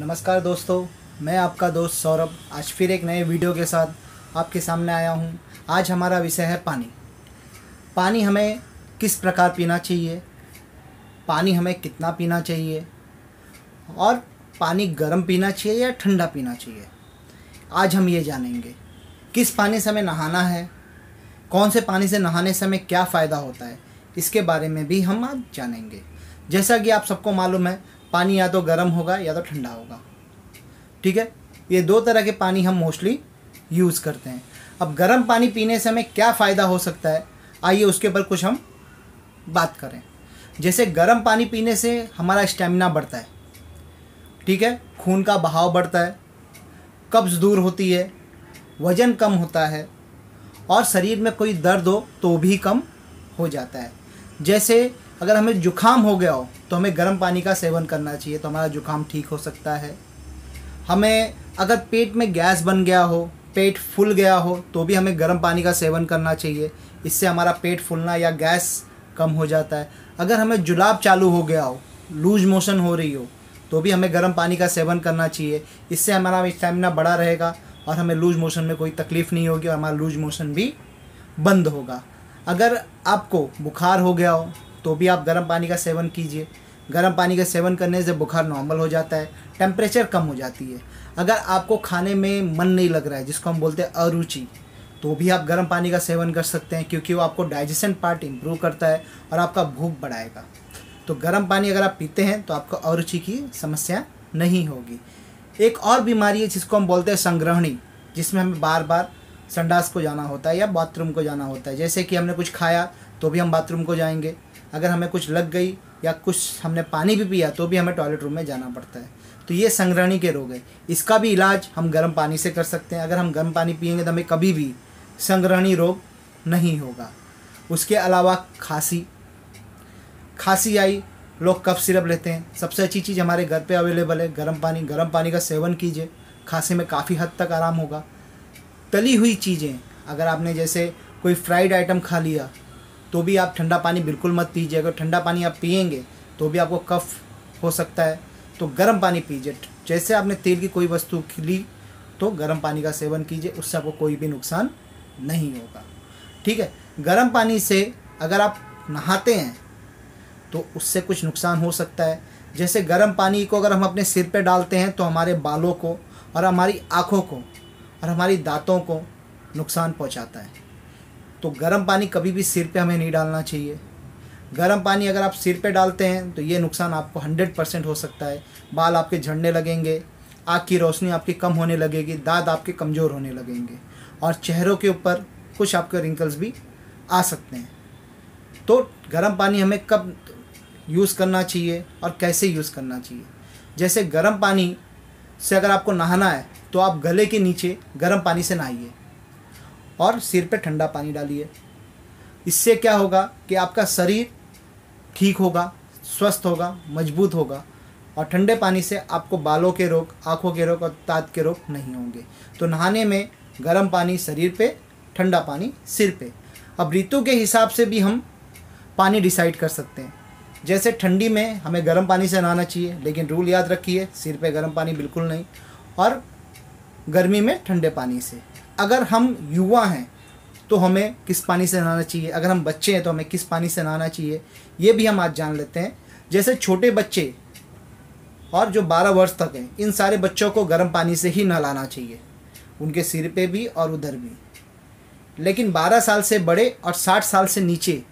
नमस्कार दोस्तों मैं आपका दोस्त सौरभ आज फिर एक नए वीडियो के साथ आपके सामने आया हूँ आज हमारा विषय है पानी पानी हमें किस प्रकार पीना चाहिए पानी हमें कितना पीना चाहिए और पानी गर्म पीना चाहिए या ठंडा पीना चाहिए आज हम ये जानेंगे किस पानी से हमें नहाना है कौन से पानी से नहाने से हमें क्या फ़ायदा होता है इसके बारे में भी हम आज जानेंगे जैसा कि आप सबको मालूम है पानी या तो गर्म होगा या तो ठंडा होगा ठीक है ये दो तरह के पानी हम मोस्टली यूज़ करते हैं अब गर्म पानी पीने से हमें क्या फ़ायदा हो सकता है आइए उसके ऊपर कुछ हम बात करें जैसे गर्म पानी पीने से हमारा स्टेमिना बढ़ता है ठीक है खून का बहाव बढ़ता है कब्ज़ दूर होती है वज़न कम होता है और शरीर में कोई दर्द हो तो भी कम हो जाता है जैसे अगर हमें जुखाम हो गया हो तो हमें गर्म पानी का सेवन करना चाहिए तो हमारा जुखाम ठीक हो सकता है हमें अगर पेट में गैस बन गया हो पेट फूल गया हो तो भी हमें गर्म पानी का सेवन करना चाहिए इससे हमारा पेट फूलना या गैस कम हो जाता है अगर हमें जुलाब चालू हो गया हो लूज मोशन हो रही हो तो भी हमें गर्म पानी का सेवन करना चाहिए इससे हमारा स्टेमिना बड़ा रहेगा और हमें लूज मोशन में कोई तकलीफ़ नहीं होगी और हमारा लूज मोशन भी बंद होगा अगर आपको बुखार हो गया हो तो भी आप गर्म पानी का सेवन कीजिए गर्म पानी का सेवन करने से बुखार नॉर्मल हो जाता है टेम्परेचर कम हो जाती है अगर आपको खाने में मन नहीं लग रहा है जिसको हम बोलते हैं अरुचि तो भी आप गर्म पानी का सेवन कर सकते हैं क्योंकि वो आपको डाइजेशन पार्ट इम्प्रूव करता है और आपका भूख बढ़ाएगा तो गर्म पानी अगर आप पीते हैं तो आपको अरुचि की समस्या नहीं होगी एक और बीमारी है जिसको हम बोलते हैं संग्रहणी जिसमें हमें बार बार संडास को जाना होता है या बाथरूम को जाना होता है जैसे कि हमने कुछ खाया तो भी हम बाथरूम को जाएंगे अगर हमें कुछ लग गई या कुछ हमने पानी भी पिया तो भी हमें टॉयलेट रूम में जाना पड़ता है तो ये संग्रहणी के रोग है इसका भी इलाज हम गर्म पानी से कर सकते हैं अगर हम गर्म पानी पियेंगे तो हमें कभी भी संग्रहणी रोग नहीं होगा उसके अलावा खांसी खांसी आई लोग कफ सिरप लेते हैं सबसे अच्छी चीज़ हमारे घर पे अवेलेबल है गर्म पानी गर्म पानी का सेवन कीजिए खांसी में काफ़ी हद तक आराम होगा तली हुई चीज़ें अगर आपने जैसे कोई फ्राइड आइटम खा लिया तो भी आप ठंडा पानी बिल्कुल मत पीजिए अगर ठंडा पानी आप पियेंगे तो भी आपको कफ हो सकता है तो गर्म पानी पीजिए जैसे आपने तेल की कोई वस्तु ली तो गर्म पानी का सेवन कीजिए उससे आपको कोई भी नुकसान नहीं होगा ठीक है गर्म पानी से अगर आप नहाते हैं तो उससे कुछ नुकसान हो सकता है जैसे गर्म पानी को अगर हम अपने सिर पर डालते हैं तो हमारे बालों को और हमारी आँखों को और हमारी दांतों को नुकसान पहुंचाता है तो गर्म पानी कभी भी सिर पे हमें नहीं डालना चाहिए गर्म पानी अगर आप सिर पे डालते हैं तो ये नुकसान आपको हंड्रेड परसेंट हो सकता है बाल आपके झड़ने लगेंगे आँख की रोशनी आपकी कम होने लगेगी दांत आपके कमज़ोर होने लगेंगे और चेहरों के ऊपर कुछ आपके रिंकल्स भी आ सकते हैं तो गर्म पानी हमें कब यूज़ करना चाहिए और कैसे यूज़ करना चाहिए जैसे गर्म पानी से अगर आपको नहाना है तो आप गले के नीचे गर्म पानी से नहाइए और सिर पे ठंडा पानी डालिए इससे क्या होगा कि आपका शरीर ठीक होगा स्वस्थ होगा मजबूत होगा और ठंडे पानी से आपको बालों के रोग आँखों के रोग और दाँत के रोग नहीं होंगे तो नहाने में गर्म पानी शरीर पे ठंडा पानी सिर पे अब ऋतु के हिसाब से भी हम पानी डिसाइड कर सकते हैं जैसे ठंडी में हमें गर्म पानी से नहाना चाहिए लेकिन रूल याद रखिए सिर पे गर्म पानी बिल्कुल नहीं और गर्मी में ठंडे पानी से अगर हम युवा हैं तो हमें किस पानी से नहाना चाहिए अगर हम बच्चे हैं तो हमें किस पानी से नहाना चाहिए ये भी हम आज जान लेते हैं जैसे छोटे बच्चे और जो 12 वर्ष तक हैं इन सारे बच्चों को गर्म पानी से ही नहलाना चाहिए उनके सिर पे भी और उधर भी लेकिन 12 साल से बड़े और 60 साल से नीचे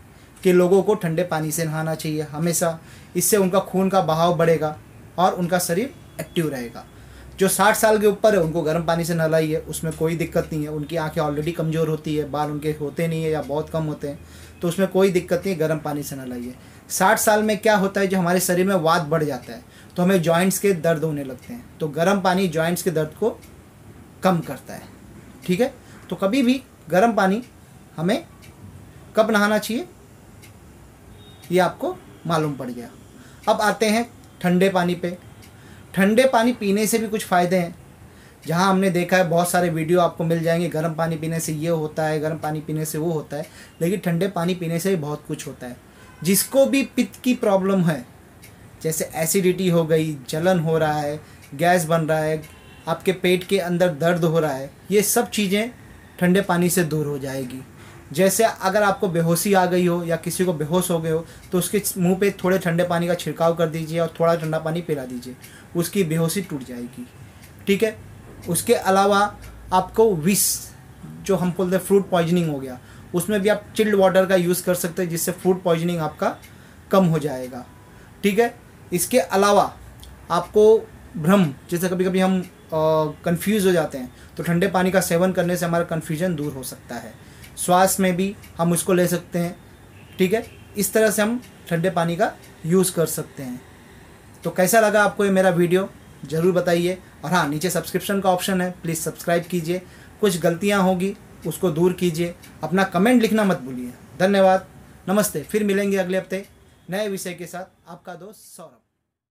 के लोगों को ठंडे पानी से नहाना चाहिए हमेशा इससे उनका खून का बहाव बढ़ेगा और उनका शरीर एक्टिव रहेगा जो साठ साल के ऊपर है उनको गर्म पानी से नहलाइए उसमें कोई दिक्कत नहीं है उनकी आंखें ऑलरेडी कमज़ोर होती है बाल उनके होते नहीं है या बहुत कम होते हैं तो उसमें कोई दिक्कत नहीं गर्म पानी से नहलाइए साठ साल में क्या होता है जो हमारे शरीर में वाद बढ़ जाता है तो हमें जॉइंट्स के दर्द होने लगते हैं तो गर्म पानी जॉइंट्स के दर्द को कम करता है ठीक है तो कभी भी गर्म पानी हमें कब नहाना चाहिए ये आपको मालूम पड़ गया अब आते हैं ठंडे पानी पे ठंडे पानी पीने से भी कुछ फ़ायदे हैं जहाँ हमने देखा है बहुत सारे वीडियो आपको मिल जाएंगे गर्म पानी पीने से ये होता है गर्म पानी पीने से वो होता है लेकिन ठंडे पानी पीने से भी बहुत कुछ होता है जिसको भी पित्त की प्रॉब्लम है जैसे एसिडिटी हो गई जलन हो रहा है गैस बन रहा है आपके पेट के अंदर दर्द हो रहा है ये सब चीज़ें ठंडे पानी से दूर हो जाएगी जैसे अगर आपको बेहोशी आ गई हो या किसी को बेहोश हो गए हो तो उसके मुंह पे थोड़े ठंडे पानी का छिड़काव कर दीजिए और थोड़ा ठंडा पानी पिला दीजिए उसकी बेहोशी टूट जाएगी ठीक है उसके अलावा आपको विष जो हम बोलते हैं फ्रूट पॉइजनिंग हो गया उसमें भी आप चिल्ड वाटर का यूज़ कर सकते हैं जिससे फ्रूट पॉइजनिंग आपका कम हो जाएगा ठीक है इसके अलावा आपको भ्रम जैसे कभी कभी हम कंफ्यूज हो जाते हैं तो ठंडे पानी का सेवन करने से हमारा कन्फ्यूजन दूर हो सकता है श्वास में भी हम उसको ले सकते हैं ठीक है इस तरह से हम ठंडे पानी का यूज़ कर सकते हैं तो कैसा लगा आपको ये मेरा वीडियो ज़रूर बताइए और हाँ नीचे सब्सक्रिप्शन का ऑप्शन है प्लीज़ सब्सक्राइब कीजिए कुछ गलतियाँ होगी उसको दूर कीजिए अपना कमेंट लिखना मत भूलिए धन्यवाद नमस्ते फिर मिलेंगे अगले हफ्ते नए विषय के साथ आपका दोस्त सौरभ